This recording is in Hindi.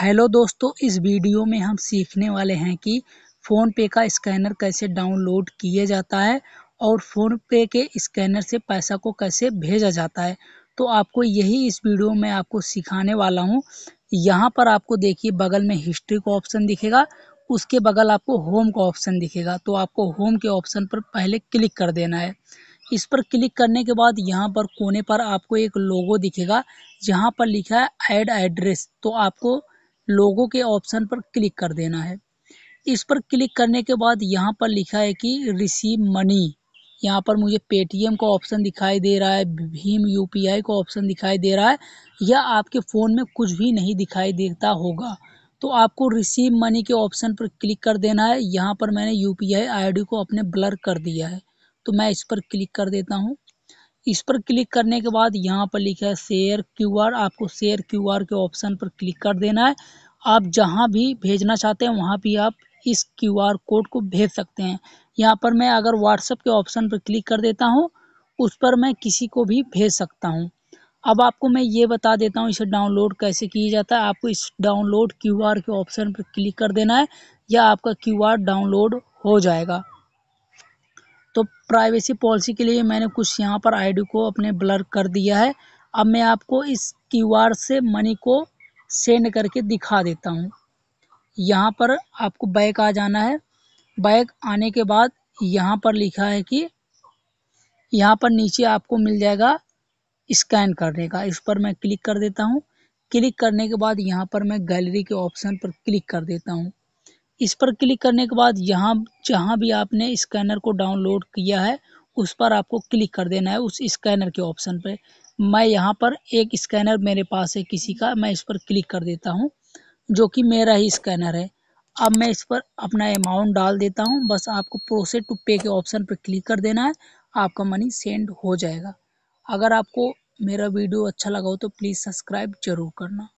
हेलो दोस्तों इस वीडियो में हम सीखने वाले हैं कि फ़ोन पे का स्कैनर कैसे डाउनलोड किया जाता है और फ़ोन पे के स्कैनर से पैसा को कैसे भेजा जाता है तो आपको यही इस वीडियो में आपको सिखाने वाला हूं यहां पर आपको देखिए बगल में हिस्ट्री का ऑप्शन दिखेगा उसके बगल आपको होम का ऑप्शन दिखेगा तो आपको होम के ऑप्शन पर पहले क्लिक कर देना है इस पर क्लिक करने के बाद यहाँ पर कोने पर आपको एक लोगो दिखेगा जहाँ पर लिखा है ऐड एड्रेस तो आपको लोगों के ऑप्शन पर क्लिक कर देना है इस पर क्लिक करने के बाद यहाँ पर लिखा है कि रिसीव मनी यहाँ पर मुझे पेटीएम का ऑप्शन दिखाई दे रहा है भीम यूपीआई का ऑप्शन दिखाई दे रहा है या आपके फ़ोन में कुछ भी नहीं दिखाई देता होगा तो आपको रिसीव मनी के ऑप्शन पर क्लिक कर देना है यहाँ पर मैंने U P I I D को अपने ब्लर कर दिया है तो मैं इस पर क्लिक कर देता हूँ इस पर क्लिक करने के बाद यहाँ पर लिखा है शेयर क्यूआर आपको शेयर क्यूआर के ऑप्शन पर क्लिक कर देना है आप जहाँ भी भेजना चाहते हैं वहाँ भी आप इस क्यूआर कोड को भेज सकते हैं यहाँ पर मैं अगर व्हाट्सएप के ऑप्शन पर क्लिक कर देता हूँ उस पर मैं किसी को भी भेज सकता हूँ अब आपको मैं ये बता देता हूँ इसे डाउनलोड कैसे किया जाता है आपको इस डाउनलोड क्यूआर के ऑप्शन पर क्लिक कर देना है या आपका क्यूआर डाउनलोड हो जाएगा प्राइवेसी पॉलिसी के लिए मैंने कुछ यहाँ पर आईडी को अपने ब्लर कर दिया है अब मैं आपको इस क्यूआर से मनी को सेंड करके दिखा देता हूँ यहाँ पर आपको बैक आ जाना है बैक आने के बाद यहाँ पर लिखा है कि यहाँ पर नीचे आपको मिल जाएगा स्कैन करने का इस पर मैं क्लिक कर देता हूँ क्लिक करने के बाद यहाँ पर मैं गैलरी के ऑप्शन पर क्लिक कर देता हूँ इस पर क्लिक करने के बाद यहाँ जहाँ भी आपने स्कैनर को डाउनलोड किया है उस पर आपको क्लिक कर देना है उस स्कैनर के ऑप्शन पर मैं यहाँ पर एक स्कैनर मेरे पास है किसी का मैं इस पर क्लिक कर देता हूँ जो कि मेरा ही स्कैनर है अब मैं इस पर अपना अमाउंट डाल देता हूँ बस आपको प्रोसेस टू पे के ऑप्शन पर क्लिक कर देना है आपका मनी सेंड हो जाएगा अगर आपको मेरा वीडियो अच्छा लगा हो तो प्लीज़ सब्सक्राइब ज़रूर करना